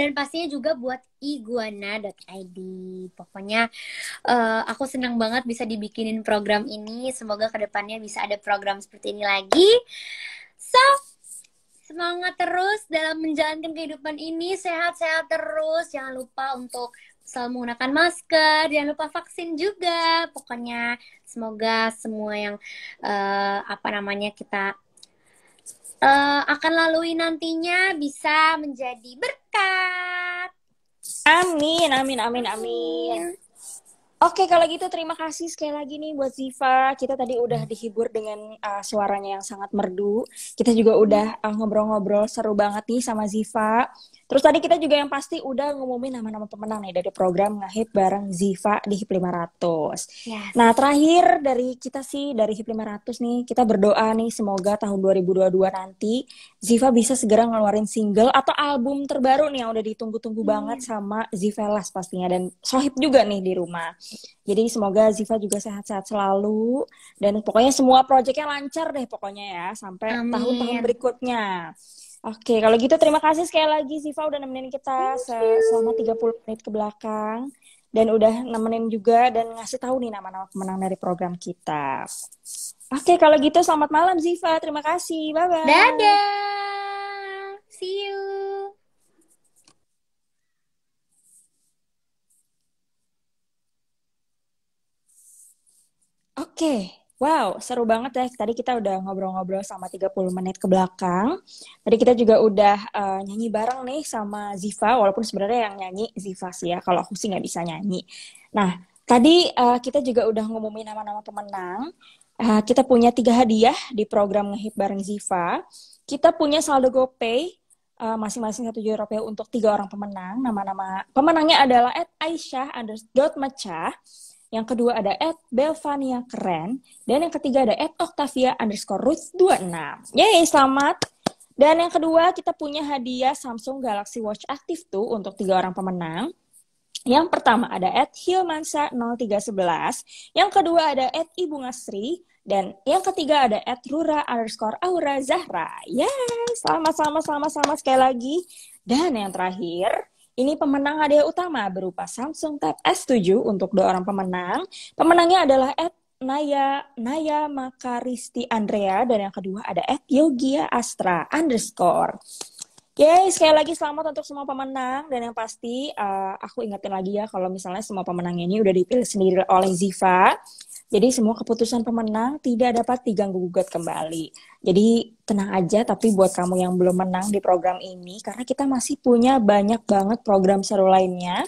dan pastinya juga buat iguana.id. Pokoknya uh, aku senang banget bisa dibikinin program ini. Semoga kedepannya bisa ada program seperti ini lagi. So, semangat terus dalam menjalankan kehidupan ini. Sehat-sehat terus. Jangan lupa untuk selalu menggunakan masker, jangan lupa vaksin juga. Pokoknya semoga semua yang uh, apa namanya kita Eh, akan lalui nantinya bisa menjadi berkat. Amin, amin, amin, amin. Oke, kalau gitu terima kasih sekali lagi nih buat Ziva. Kita tadi udah dihibur dengan uh, suaranya yang sangat merdu. Kita juga udah eh, ngobrol-ngobrol uh, ngobrol -ngobrol seru banget nih sama Ziva. Terus tadi kita juga yang pasti udah ngumumin nama-nama pemenang nih dari program ngehit bareng Ziva di HIP 500. Yes. Nah terakhir dari kita sih dari HIP 500 nih kita berdoa nih semoga tahun 2022 nanti Ziva bisa segera ngeluarin single atau album terbaru nih yang udah ditunggu-tunggu hmm. banget sama Zivelas pastinya dan Sohib juga nih di rumah. Jadi semoga Ziva juga sehat-sehat selalu dan pokoknya semua proyeknya lancar deh pokoknya ya sampai tahun-tahun berikutnya. Oke, kalau gitu terima kasih sekali lagi Ziva udah nemenin kita selama 30 menit ke belakang dan udah nemenin juga dan ngasih tahu nih nama-nama pemenang dari program kita. Oke, kalau gitu selamat malam Ziva. Terima kasih. Bye bye. Dadah. See you. Oke. Okay. Wow, seru banget ya. Tadi kita udah ngobrol-ngobrol sama 30 menit ke belakang. Tadi kita juga udah uh, nyanyi bareng nih sama Ziva, walaupun sebenarnya yang nyanyi Ziva sih ya, kalau aku sih nggak bisa nyanyi. Nah, tadi uh, kita juga udah ngumumin nama-nama pemenang. Uh, kita punya tiga hadiah di program ngehip bareng Ziva. Kita punya saldo GoPay masing-masing satu juta rupiah untuk tiga orang pemenang. Nama-nama pemenangnya adalah at Aisyah underscore Mecah, yang kedua ada at Belvania Keren, dan yang ketiga ada at Octavia underscore Roots 26. Yeay, selamat! Dan yang kedua, kita punya hadiah Samsung Galaxy Watch Active tuh untuk tiga orang pemenang. Yang pertama ada at Hilmansa 0311, yang kedua ada at Ibu Ngasri, dan yang ketiga ada at Rura underscore Aura Zahra. Yeay, selamat, selamat, selamat, selamat sekali lagi. Dan yang terakhir, ini pemenang hadiah utama berupa Samsung Tab S7 untuk dua orang pemenang. Pemenangnya adalah Ed Naya Naya Makaristi Andrea dan yang kedua ada Ed Yogia Astra underscore. Yay, sekali lagi selamat untuk semua pemenang dan yang pasti uh, aku ingetin lagi ya kalau misalnya semua pemenangnya ini udah dipilih sendiri oleh Ziva. Jadi semua keputusan pemenang tidak dapat diganggu gugat kembali. Jadi tenang aja tapi buat kamu yang belum menang di program ini karena kita masih punya banyak banget program seru lainnya